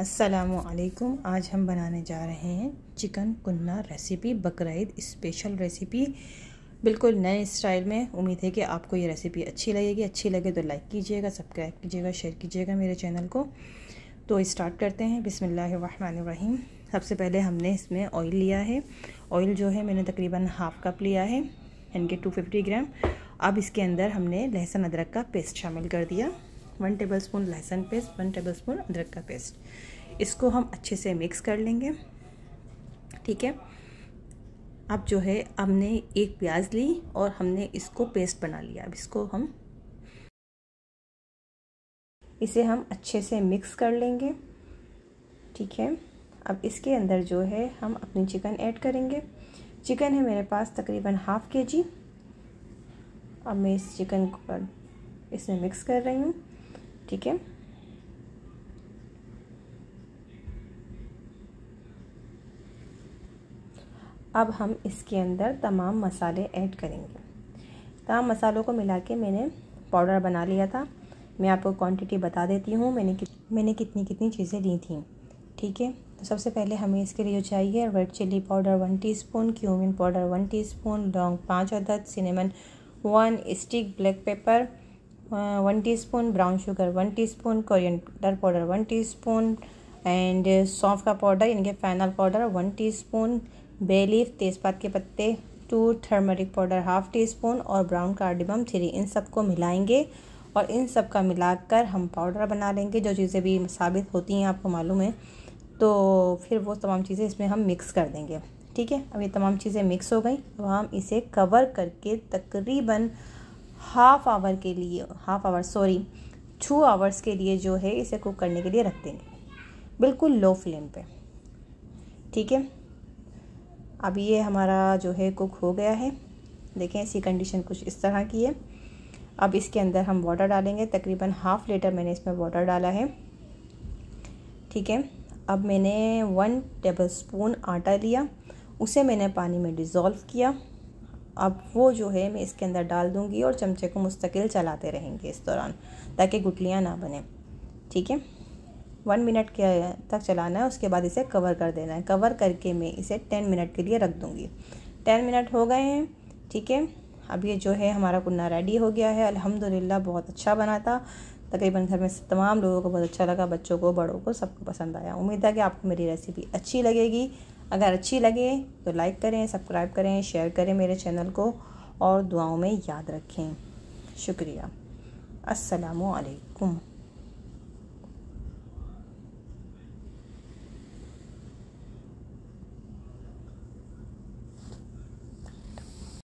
असलकुम आज हम बनाने जा रहे हैं चिकन कुन्ना रेसिपी बकर स्पेशल रेसिपी बिल्कुल नए स्टाइल में उम्मीद है कि आपको ये रेसिपी अच्छी लगेगी अच्छी लगे तो लाइक कीजिएगा सब्सक्राइब कीजिएगा शेयर कीजिएगा मेरे चैनल को तो स्टार्ट करते हैं बिसमीम सबसे पहले हमने इसमें ऑयल लिया है ऑयल जो है मैंने तकरीबन हाफ़ कप लिया है यानी कि टू ग्राम अब इसके अंदर हमने लहसुन अदरक का पेस्ट शामिल कर दिया वन टेबल स्पून लहसुन पेस्ट वन टेबल स्पून अदरक का पेस्ट इसको हम अच्छे से मिक्स कर लेंगे ठीक है अब जो है हमने एक प्याज ली और हमने इसको पेस्ट बना लिया अब इसको हम इसे हम अच्छे से मिक्स कर लेंगे ठीक है अब इसके अंदर जो है हम अपनी चिकन ऐड करेंगे चिकन है मेरे पास तकरीबन हाफ़ के जी अब मैं इस चिकन को इसमें मिक्स कर रही हूँ ठीक है अब हम इसके अंदर तमाम मसाले ऐड करेंगे तमाम मसालों को मिला के मैंने पाउडर बना लिया था मैं आपको क्वांटिटी बता देती हूँ मैंने कि, मैंने कितनी कितनी चीज़ें ली थी ठीक है तो सबसे पहले हमें इसके लिए चाहिए red chilli powder one teaspoon cumin powder one teaspoon लौंग पाँच अदद cinnamon one stick black pepper one teaspoon brown sugar one teaspoon coriander powder one teaspoon and सौंफ का पाउडर यानी कि fennel powder one teaspoon bay leaf तेज़पात के पत्ते two turmeric powder half teaspoon और brown cardamom three इन सबको मिलाएंगे और इन सब का मिलाकर हम पाउडर बना लेंगे जो चीज़ें भी साबित होती हैं आपको मालूम है तो फिर वो तमाम चीज़ें इसमें हम मिक्स कर देंगे ठीक है अब ये तमाम चीज़ें मिक्स हो गई अब हम इसे कवर करके तकरीबन हाफ आवर के लिए half hour sorry two hours के लिए जो है इसे कुक करने के लिए रख देंगे बिल्कुल लो फ्लेम पे ठीक है अब ये हमारा जो है कुक हो गया है देखें इसी कंडीशन कुछ इस तरह की है अब इसके अंदर हम वाटर डालेंगे तकरीबन हाफ़ लीटर मैंने इसमें वाटर डाला है ठीक है अब मैंने वन टेबल स्पून आटा लिया उसे मैंने पानी में डिज़ोल्व किया अब वो जो है मैं इसके अंदर डाल दूँगी और चमचे को मुस्तकिल चलाते रहेंगे इस दौरान ताकि गुटलियाँ ना बने ठीक है वन मिनट के तक चलाना है उसके बाद इसे कवर कर देना है कवर करके मैं इसे टेन मिनट के लिए रख दूँगी टेन मिनट हो गए हैं ठीक है अब ये जो है हमारा कुन्ना रेडी हो गया है अल्हम्दुलिल्लाह बहुत अच्छा बना था तकरीबन घर में तमाम लोगों को बहुत अच्छा लगा बच्चों को बड़ों को सबको पसंद आया उम्मीद है कि आपको मेरी रेसिपी अच्छी लगेगी अगर अच्छी लगे तो लाइक करें सब्सक्राइब करें शेयर करें मेरे चैनल को और दुआओं में याद रखें शुक्रिया असलकुम